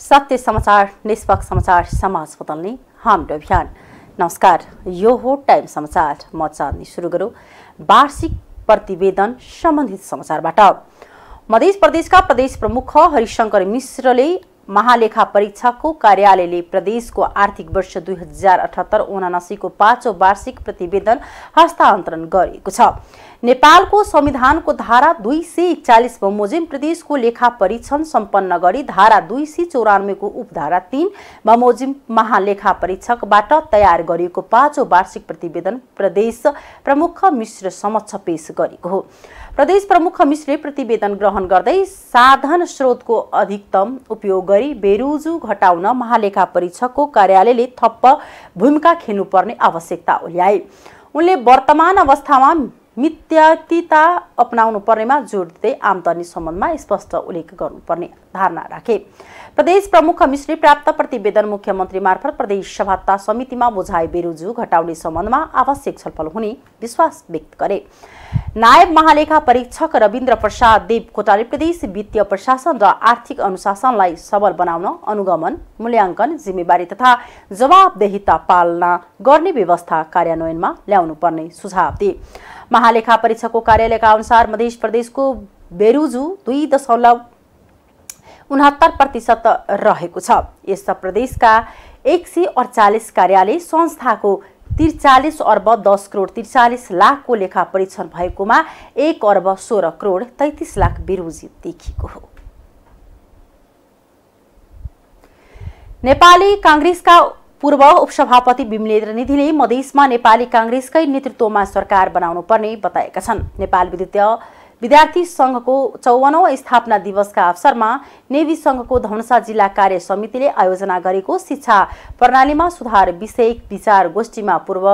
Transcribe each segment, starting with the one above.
सत्य समाचार निष्पक्ष समाचार समाज बदल्ने हाम्रो अभियान नमस्कार यो हो टाइम समाचार म चाँदनी सुरु गरौँ वार्षिक प्रतिवेदन सम्बन्धित समाचारबाट मध्य प्रदेशका प्रदेश प्रमुख हरिशङ्कर मिश्रले महालेखा परीक्षाको कार्यालयले प्रदेशको आर्थिक वर्ष दुई हजार अठहत्तर उनासीको पाँचौँ वार्षिक प्रतिवेदन हस्तान्तरण गरेको छ नेपालको संविधानको धारा दुई सय एकचालिस बमोजिम प्रदेशको लेखा परीक्षण सम्पन्न गरी धारा दुई सय चौरानब्बेको उपधारा तिन बमोजिम महालेखा परीक्षकबाट तयार गरिएको पाँचौँ वार्षिक प्रतिवेदन प्रदेश प्रमुख मिश्र समक्ष पेश गरेको हो प्रदेश प्रमुख मिश्रले प्रतिवेदन ग्रहण गर्दै साधन स्रोतको अधिकतम उपयोग गरी बेरुजु घटाउन महालेखा परीक्षकको कार्यालयले थप्प भूमिका खेल्नुपर्ने आवश्यकता उल्याए उनले वर्तमान अवस्थामा मित्यातिता अपनाउनु पर्नेमा जोड दिँदै आमदानी सम्बन्धमा स्पष्ट उल्लेख गर्नुपर्ने धारणा राखे प्रदेश प्रमुख कमिश्नले प्राप्त प्रतिवेदन मुख्यमन्त्री मार्फत प्रदेश सभात्ता समितिमा बुझाए बेरुजु घटाउने सम्बन्धमा आवश्यक छलफल हुने विश्वास व्यक्त गरे नायब महालेखा परीक्षक रविन्द्र प्रसाद देव देवकोटाले प्रदेश वित्तीय प्रशासन र आर्थिक अनुशासनलाई सबल बनाउन अनुगमन मूल्याङ्कन जिम्मेवारी तथा जवाबदेहिता पालना गर्ने व्यवस्था कार्यान्वयनमा ल्याउनु पर्ने सुझाव दिए महालेखा परीक्षकको कार्यालयका अनुसार मध्य प्रदेशको बेरुजु दुई दशमलव उनहत्तर प्रतिशत रहेको छ यस प्रदेशका एक सय अडचालिस कार्यालय संस्थाको त्रिचालिस अर्ब दस करोड त्रिचालिस लाखको लेखा परीक्षण भएकोमा एक अर्ब सोह्र करोड तैतिस लाख बेरोजी देखिएको हो नेपाली काङ्ग्रेसका पूर्व उपसभापति विमलेन्द्र निधिले मधेसमा नेपाली काङ्ग्रेसकै नेतृत्वमा सरकार बनाउनु पर्ने बताएका छन् नेपाल विद्युतीय विद्यार्थी सङ्घको चौवनौँ स्थापना दिवसका अवसरमा नेवी सङ्घको धनुषा जिल्ला कार्य समितिले आयोजना गरेको शिक्षा प्रणालीमा सुधार विषय विचार गोष्ठीमा पूर्व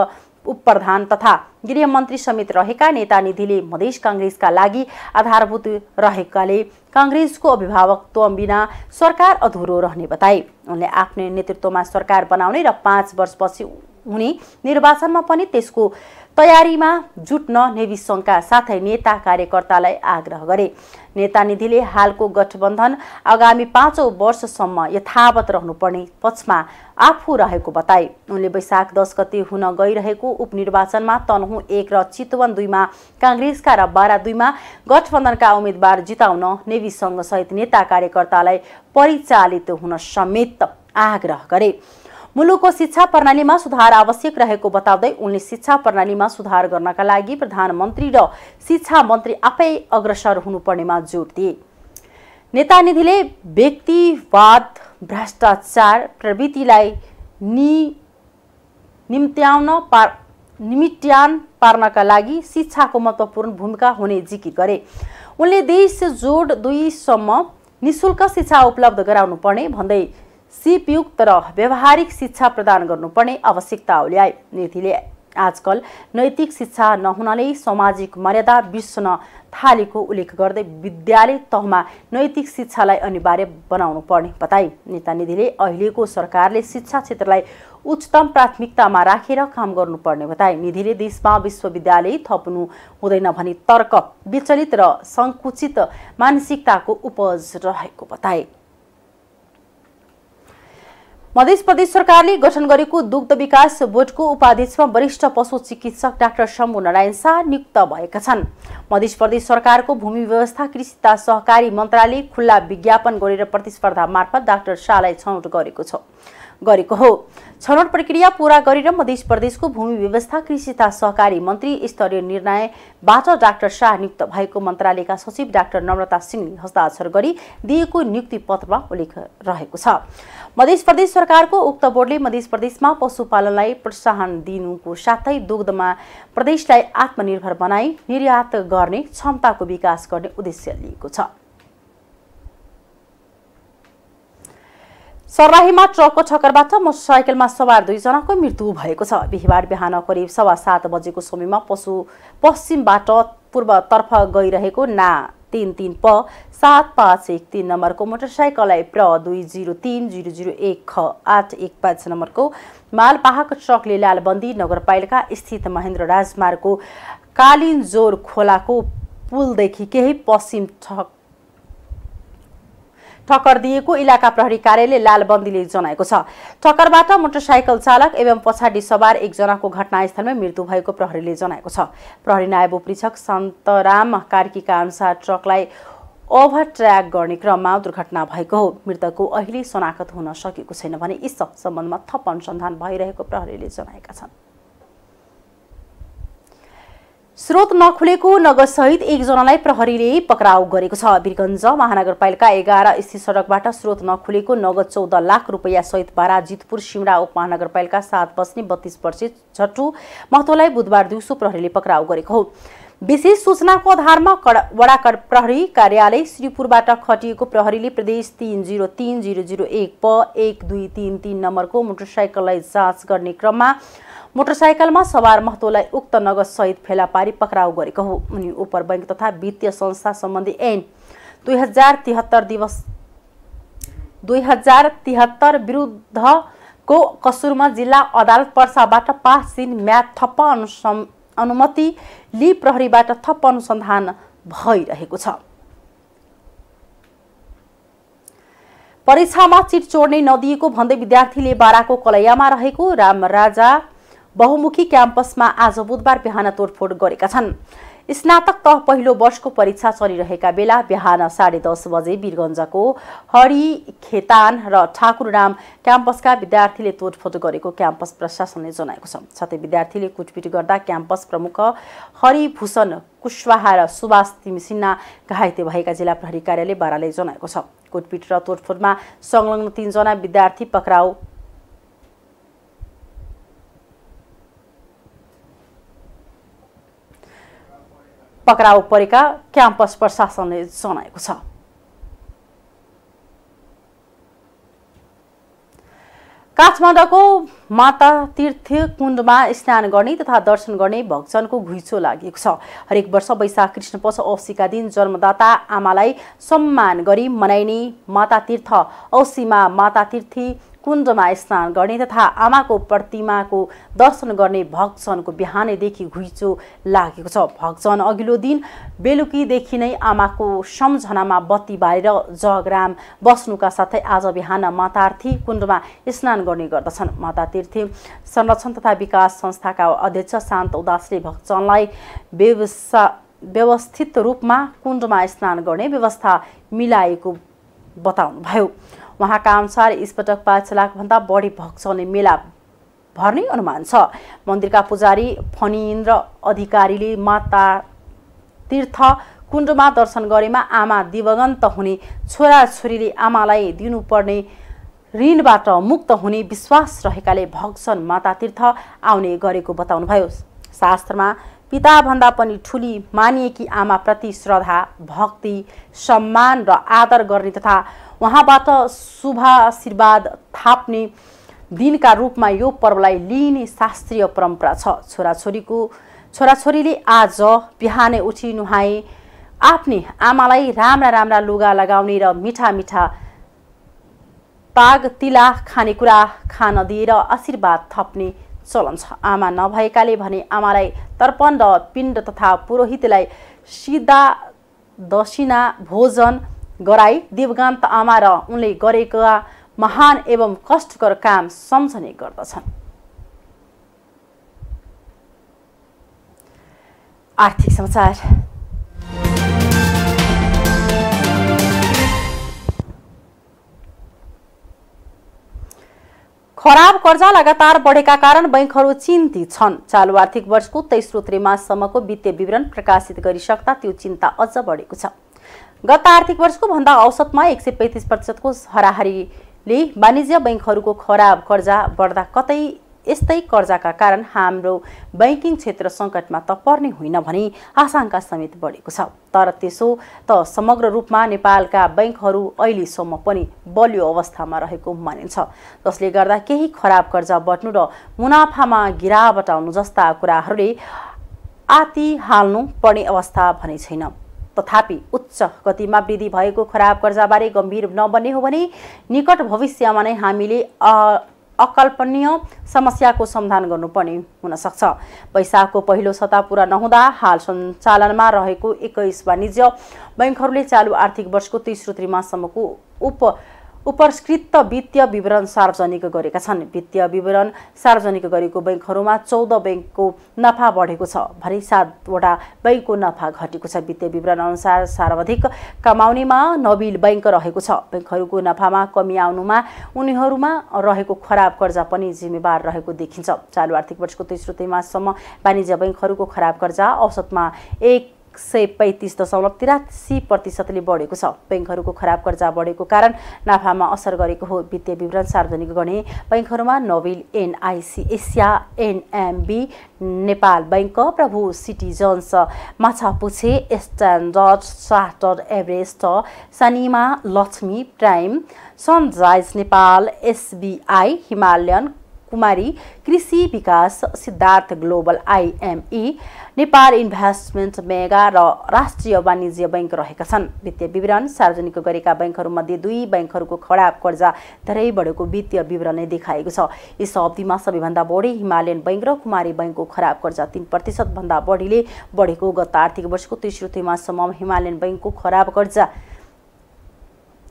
उप प्रधान तथा गृहमन्त्री समेत रहेका नेता निधिले मधेस काङ्ग्रेसका लागि आधारभूत रहेकाले काङ्ग्रेसको अभिभावकत्व बिना सरकार अधुरो रहने बताए उनले आफ्नै नेतृत्वमा सरकार बनाउने र पाँच वर्षपछि उनी निर्वाचनमा पनि त्यसको तयारीमा जुट्न नेवी सङ्घका साथै नेता कार्यकर्तालाई आग्रह गरे नेता निधिले हालको गठबन्धन आगामी पाँचौँ वर्षसम्म यथावत रहनुपर्ने पक्षमा आफू रहेको बताए उनले वैशाख दस गते हुन गइरहेको उपनिर्वाचनमा तनहुँ एक र चितवन दुईमा काङ्ग्रेसका र बाह्र दुईमा गठबन्धनका उम्मेद्वार जिताउन नेवी सङ्घसहित नेता कार्यकर्तालाई परिचालित हुन समेत आग्रह गरे मुलुकको शिक्षा प्रणालीमा सुधार आवश्यक रहेको बताउँदै उनले शिक्षा प्रणालीमा सुधार गर्नका लागि प्रधानमन्त्री र शिक्षा मन्त्री आफै अग्रसर हुनुपर्नेमा जोड दिए नेता निधिले व्यक्तिवाद भ्रष्टाचार प्रवृत्तिलाई नि निम्त्याउन पार निमित्यान पार्नका लागि शिक्षाको महत्त्वपूर्ण भूमिका हुने जिकिर गरे उनले देश जोड दुईसम्म निशुल्क शिक्षा उपलब्ध गराउनु पर्ने भन्दै सिपयुक्त र व्यावहारिक शिक्षा प्रदान गर्नुपर्ने आवश्यकता उल्याए नीतिले आजकल नैतिक शिक्षा नहुनाले सामाजिक मर्यादा बिर्सन थालेको उल्लेख गर्दै विद्यालय तहमा नैतिक शिक्षालाई अनिवार्य बनाउनु पर्ने बताए नेता निधिले अहिलेको सरकारले शिक्षा क्षेत्रलाई उच्चतम प्राथमिकतामा राखेर काम गर्नुपर्ने बताए निधिले देशमा विश्वविद्यालय थप्नु हुँदैन भनी तर्क विचलित र सङ्कुचित मानसिकताको उपज रहेको बताए मध्य प्रदेश सरकारले गठन गरेको दुग्ध विकास बोर्डको उपाध्यक्षमा वरिष्ठ पशु चिकित्सक डाक्टर शम्भु नारायण शाह नियुक्त भएका छन् मध्य प्रदेश सरकारको भूमि व्यवस्था कृषि तथा सहकारी मन्त्रालय खुल्ला विज्ञापन गरेर प्रतिस्पर्धा मार्फत डाक्टर शाहलाई छनौट गरेको छ गरेको हो छनौट प्रक्रिया पूरा गरेर मध्य प्रदेशको भूमि व्यवस्था कृषि तथा सहकारी मन्त्री स्तरीय निर्णयबाट डाक्टर शाह नियुक्त भएको मन्त्रालयका सचिव डाक्टर नम्रता सिंहले हस्ताक्षर गरी दिएको नियुक्ति पत्रमा उल्लेख रहेको छ मध्य प्रदेश सरकारको उक्त बोर्डले मध्य प्रदेशमा पशुपालनलाई प्रोत्साहन दिनुको साथै दुग्धमा प्रदेशलाई आत्मनिर्भर बनाई निर्यात गर्ने क्षमताको विकास गर्ने उद्देश्य लिएको छ सर्राहीमा ट्रकको ठक्करबाट मोटरसाइकलमा सवार दुईजनाको मृत्यु भएको छ बिहिबार बिहान करिब सवा सात बजेको समयमा पशु पश्चिमबाट पूर्वतर्फ गइरहेको ना तिन तिन प सात पाँच एक तिन नम्बरको मोटरसाइकललाई प्र दुई जिरो तिन जिरो जिरो एक ख आठ एक पाँच नम्बरको मालपाहक ट्रकले लालबन्दी नगरपालिका स्थित महेन्द्र राजमार्गको कालिन्जोर खोलाको पुलदेखि केही पश्चिम ठक ठक्कर दिएको इलाका प्रहरी कार्यालय लालबन्दीले जनाएको छ ठक्करबाट मोटरसाइकल चालक एवं पछाडि सवार एकजनाको घटनास्थलमै मृत्यु भएको प्रहरीले जनाएको छ प्रहरी नायब उपरीक्षक सन्तराम कार्कीका अनुसार ट्रकलाई ओभरट्र्याक गर्ने क्रममा दुर्घटना भएको हो मृतकको अहिले शनाखत हुन सकेको छैन भने यस सम्बन्धमा थप अनुसन्धान भइरहेको प्रहरीले जनाएका छन् स्रोत नखुलेको नगदसहित एकजनालाई प्रहरीले पक्राउ गरेको छ वीरगञ्ज महानगरपालिका एघार स्थित सडकबाट स्रोत नखुलेको नगद चौध लाख सहित जितपुर सिमरा उपमहानगरपालिका सात बस्ने बत्तीस वर्षीय छट्टु महतोलाई बुधबार दिउँसो प्रहरीले पक्राउ गरेको हो विशेष सूचनाको आधारमा वडा प्रहरी कार्यालय श्रीपुरबाट खटिएको प्रहरीले प्रदेश तिन जिरो तिन जिरो जिरो एक प एक दुई तिन तिन नम्बरको मोटरसाइकललाई जाँच गर्ने क्रममा मोटरसाइकलमा सवार महतोलाई उक्त नगदसहित फेला पारी पक्राउ गरेको हो उनी उपर बैङ्क तथा वित्तीय संस्था सम्बन्धी ऐन दुई हजार तिहत्तर दिवस दुई हजार तिहत्तर विरुद्धको कसुरमा जिल्ला अदालत पर्साबाट पाँच दिन म्याद थप्प अनुसम् अनुमति लिई प्रहरीबाट थप अनुसन्धान भइरहेको छ परीक्षामा चिट चोड्ने नदिएको भन्दै विद्यार्थीले बाराको कलैयामा रहेको राम राजा बहुमुखी क्याम्पसमा आज बुधबार बिहान तोडफोड गरेका छन् स्नातक तह पहिलो वर्षको परीक्षा चलिरहेका बेला बिहान साढे दस बजे वीरगञ्जको हरि खेतान र ठाकुरराम क्याम्पसका विद्यार्थीले तोडफोड गरेको क्याम्पस प्रशासनले जनाएको छ साथै विद्यार्थीले कुटपिट गर्दा क्याम्पस प्रमुख हरिभूषण कुशवाहा र सुभाष तिमसिन्हा घाइते भएका जिल्ला प्रहरी कार्यालय बाराले जनाएको छ कुटपिट र तोडफोडमा संलग्न तिनजना विद्यार्थी पक्राउ पक्राउ परेका क्याम्पस प्रशासनले जनाएको छ काठमाडौँको माता तीर्थ कुण्डमा स्नान गर्ने तथा दर्शन गर्ने भक्तजनको घुइचो लागेको छ हरेक वर्ष वैशाख कृष्ण पक्ष औँसीका दिन जन्मदाता आमालाई सम्मान गरी मनाइने माता तीर्थ औँसीमा माता तीर्थी कुञ्जमा स्नान गर्ने तथा आमाको प्रतिमाको दर्शन गर्ने भक्तजनको बिहानैदेखि घुइचो लागेको छ भक्तजन अघिल्लो दिन बेलुकीदेखि नै आमाको सम्झनामा बत्ती बारेर जगराम बस्नुका साथै आज बिहान मातार्थी कुण्डमा स्नान गर्ने गर्दछन् माता तीर्थी संरक्षण तथा विकास संस्थाका अध्यक्ष शान्त उदासले भक्तजनलाई व्यवसा व्यवस्थित रूपमा कुण्डमा स्नान गर्ने व्यवस्था मिलाएको बताउनुभयो उहाँका अनुसार यसपटक पाँच लाखभन्दा बढी भक्साउने मेला भर्ने अनुमान छ मन्दिरका पुजारी फणिन्द्र अधिकारीले माता तीर्थ कुण्डमा दर्शन गरेमा आमा दिवगन्त हुने छोराछोरीले आमालाई दिनुपर्ने ऋणबाट मुक्त हुने विश्वास रहेकाले भक्सन माता तीर्थ आउने गरेको बताउनुभयो शास्त्रमा पिताभन्दा पनि ठुली मानिएकी आमाप्रति श्रद्धा भक्ति सम्मान र आदर गर्ने तथा उहाँबाट शुभ आशीर्वाद थाप्ने दिनका रूपमा यो पर्वलाई लिइने शास्त्रीय परम्परा छ छोराछोरीको छोराछोरीले आज बिहानै उठी नुहाए आफ्नै आमालाई राम्रा राम्रा लुगा लगाउने र मिठा मिठा पाग तिला खानेकुरा खान दिएर आशीर्वाद थप्ने चलन छ आमा नभएकाले भने आमालाई तर्पण र पिण्ड तथा पुरोहितलाई सिधा दक्षिणा भोजन गराई दिवगान्त आमा र उनले गरेका महान एवं कष्टकर काम सम्झने गर्दछन् आर्थिक समाचार खराब कर्जा लगातार बढेका कारण बैङ्कहरू चिन्तित छन् चालु आर्थिक वर्षको तेस्रो त्रिमाससम्मको वित्तीय विवरण प्रकाशित गरिसक्दा त्यो चिन्ता अझ बढेको छ गत आर्थिक वर्षको भन्दा औसतमा एक सय पैँतिस प्रतिशतको हाराहारीले वाणिज्य बैङ्कहरूको खराब कर्जा बढ्दा कतै यस्तै कर्जाका कारण हाम्रो ब्याङ्किङ क्षेत्र सङ्कटमा त पर्ने होइन भने आशंका समेत बढेको छ तर त्यसो त समग्र रूपमा नेपालका ब्याङ्कहरू अहिलेसम्म पनि बलियो अवस्थामा रहेको मानिन्छ जसले गर्दा केही खराब कर्जा बट्नु र मुनाफामा गिरावट आउनु जस्ता कुराहरूले आति हाल्नु पर्ने अवस्था भने छैन तथापि उच्च गतिमा वृद्धि भएको खराब कर्जाबारे गम्भीर नबन्ने हो भने निकट भविष्यमा नै हामीले अकल्पनीय समस्याको समाधान गर्नुपर्ने हुनसक्छ पैसाको पहिलो सता पुरा नहुँदा हाल सञ्चालनमा रहेको एक्काइस वाणिज्य बैङ्कहरूले चालु आर्थिक वर्षको तेस्रो त्रिमासम्मको उप उपस्कृत वित्तीय विवरण सार्वजनिक गरेका छन् वित्तीय विवरण सार्वजनिक गरेको बैङ्कहरूमा चौध बैङ्कको नफा बढेको छ भने सातवटा बैङ्कको नफा घटेको छ वित्तीय विवरण अनुसार सर्वाधिक कमाउनेमा नबिल बैङ्क रहेको छ बैङ्कहरूको नफामा कमी आउनुमा उनीहरूमा रहेको खराब कर्जा पनि जिम्मेवार रहेको देखिन्छ चालु आर्थिक वर्षको तेस्रो तेमासम्म वाणिज्य बैङ्कहरूको खराब कर्जा औसतमा एक सय पैँतिस दशमलव तिरासी प्रतिशतले बढेको छ ब्याङ्कहरूको खराब कर्जा बढेको कारण नाफामा असर गरेको हो वित्तीय विवरण सार्वजनिक गर्ने ब्याङ्कहरूमा Nabil NIC Asia NMB Nepal bank Prabhu citizens Machhapuchchhre standard charter Everest Sanima Laxmi prime sunrise Nepal SBI Himalayan Kumari Krishi Bikas Siddhartha global IME Nepal investment mega र राष्ट्रिय वाणिज्य बैङ्क रहेका छन् वित्तीय विवरण सार्वजनिक गरेका बैङ्कहरूमध्ये दुई बैङ्कहरूको खडा कर्जा धेरै बढेको वित्तीय विवरणले देखाएको छ यस अवधिमा सबैभन्दा बढी हिमालयन बैङ्क र कुमारी बैङ्कको खराब कर्जा तिन प्रतिशतभन्दा बढीले बढेको गत आर्थिक वर्षको तेस्रो तिमासम्म हिमालयन बैङ्कको खराब कर्जा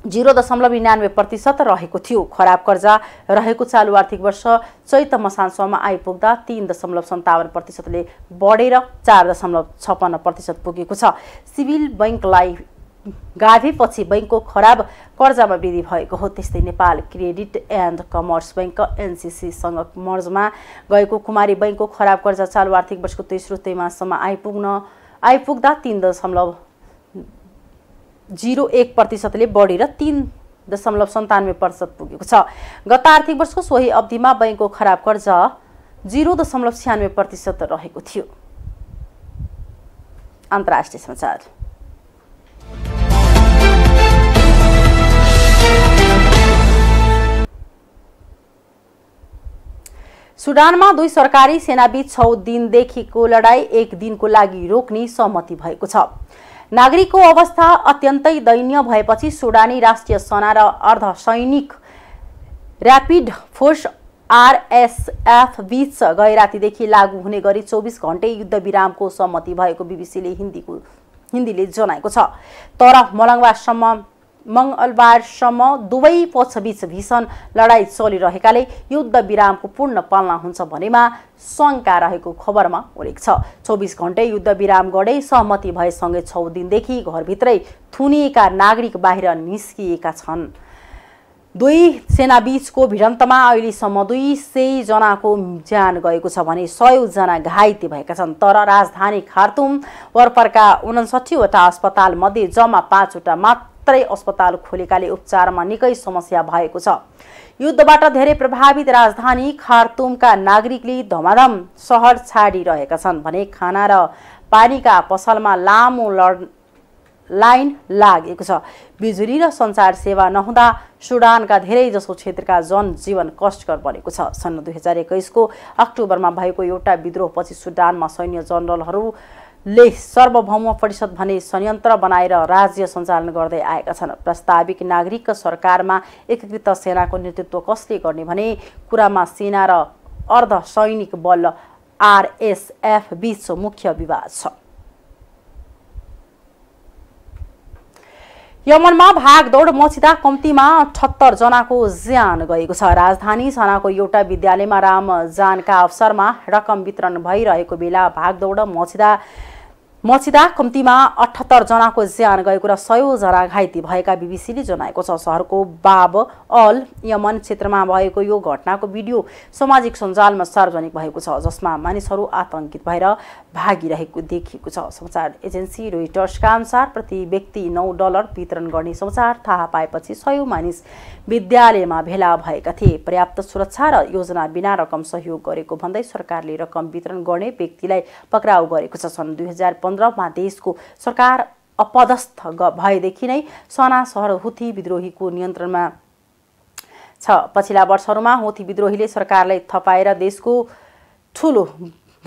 जिरो दशमलव निनानब्बे प्रतिशत रहेको थियो खराब कर्जा रहेको चालु आर्थिक वर्ष चैत मसानसम्म आइपुग्दा तिन दशमलव सन्तावन प्रतिशतले बढेर चार दशमलव छप्पन्न प्रतिशत पुगेको छ सिभिल बैङ्कलाई गाभेपछि बैङ्कको खराब कर्जामा वृद्धि भएको हो त्यस्तै Nepal credit and commerce bank एनसिसीसँग मर्जमा गएको कुमारी बैङ्कको खराब कर्जा चालु आर्थिक वर्षको तेस्रो त्रैमाससम्म आइपुग्न आइपुग्दा तिन दशमलव जिरो एक प्रतिशतले बढेर तिन दशमलव सन्तानब्बे प्रतिशत पुगेको छ गत आर्थिक वर्षको सोही अवधिमा बैङ्कको खराब कर्जा जिरो दशमलव छ्यानब्बे प्रतिशत रहेको थियो अन्तर्राष्ट्रिय समाचार सुडानमा दुई सरकारी सेनाबीच छौ दिनदेखिको लडाई एक दिनको लागि रोक्ने सहमति भएको छ नागरिकको अवस्था अत्यन्तै दयनीय भएपछि सुडानी राष्ट्रिय सेना र अर्धसैनिक ऱ्यापिड फोर्स आरएसएफ बीच गैरातीदेखि लागू हुने गरी चौबिस घन्टे युद्धविरामको सहमति भएको बिबिसीले हिन्दीको हिन्दीले जनाएको छ तर मलङ्गवासम्म मङ्गलबारसम्म दुवै पक्षबीच भीषण लडाईँ चलिरहेकाले युद्ध विरामको पूर्ण पालना हुन्छ भनेमा शङ्का रहेको खबरमा उल्लेख छ चौबिस घन्टे युद्ध विराम गर्दै सहमति भएसँगै छौ दिनदेखि घरभित्रै थुनिएका नागरिक बाहिर निस्किएका छन् दुई सेनाबीचको भिडन्तमा अहिलेसम्म दुई सयजनाको ज्यान गएको छ भने सयजना घाइते भएका छन् तर राजधानी खार्तुम वरपरका उन्सठीवटा अस्पतालमध्ये जम्मा पाँचवटा मात्र मात्रै अस्पताल खोलेकाले उपचारमा निकै समस्या भएको छ युद्धबाट धेरै प्रभावित राजधानी खारतुमका नागरिकले धमाधम सहर छाडिरहेका छन् भने खाना र पानीका पसलमा लामो लड लाइन लागेको छ बिजुली र सञ्चार सेवा नहुँदा सुडानका धेरै जसो क्षेत्रका जनजीवन कष्टकर बनेको छ सन् दुई हजार एक्काइसको अक्टोबरमा भएको एउटा विद्रोहपछि सुडानमा सैन्य जनरलहरू ले सर्वभौम परिषद भने संयन्त्र बनाएर राज्य सञ्चालन गर्दै आएका छन् प्रस्ताविक नागरिक सरकारमा एकीकृत सेनाको नेतृत्व कसले गर्ने भने कुरामा सेना र अर्ध सैनिक बल आरएसएफ बीच मुख्य विवाद छ यमनमा भागदौड मचिँदा कम्तीमा अठहत्तर जनाको ज्यान गएको छ राजधानी सनाको एउटा विद्यालयमा राम जानका अवसरमा रकम वितरण भइरहेको बेला भागदौड मचिँदा मचिदा कम्तीमा अठहत्तर जनाको ज्यान गएको र सयजना घाइते भएका बिबिसीले जनाएको छ सहरको बाब अल यमन क्षेत्रमा भएको यो घटनाको भिडियो सामाजिक सञ्जालमा सार्वजनिक भएको छ जसमा मानिसहरू आतंकित भएर भागिरहेको देखिएको छ समाचार एजेन्सी रोइटर्सका अनुसार प्रति व्यक्ति नौ डलर वितरण गर्ने समाचार थाहा पाएपछि सयौ मानिस विद्यालयमा भेला भएका थिए पर्याप्त सुरक्षा र योजना बिना रकम सहयोग गरेको भन्दै सरकारले रकम वितरण गर्ने व्यक्तिलाई पक्राउ गरेको छ सन् दुई पन्ध्रमा देशको सरकार अपदस्थ भएदेखि नै सना सहर हुथी विद्रोहीको नियन्त्रणमा छ पछिल्ला वर्षहरूमा हुथी विद्रोहीले सरकारलाई थपाएर देशको ठुलो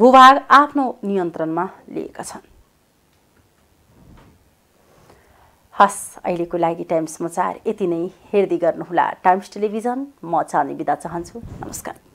भूभाग आफ्नो नियन्त्रणमा लिएका छन् हस् अहिलेको लागि टाइम्स समाचार यति नै हेर्दै गर्नुहोला टाइम्स टेलिभिजन म चाहने बिदा चाहन्छु नमस्कार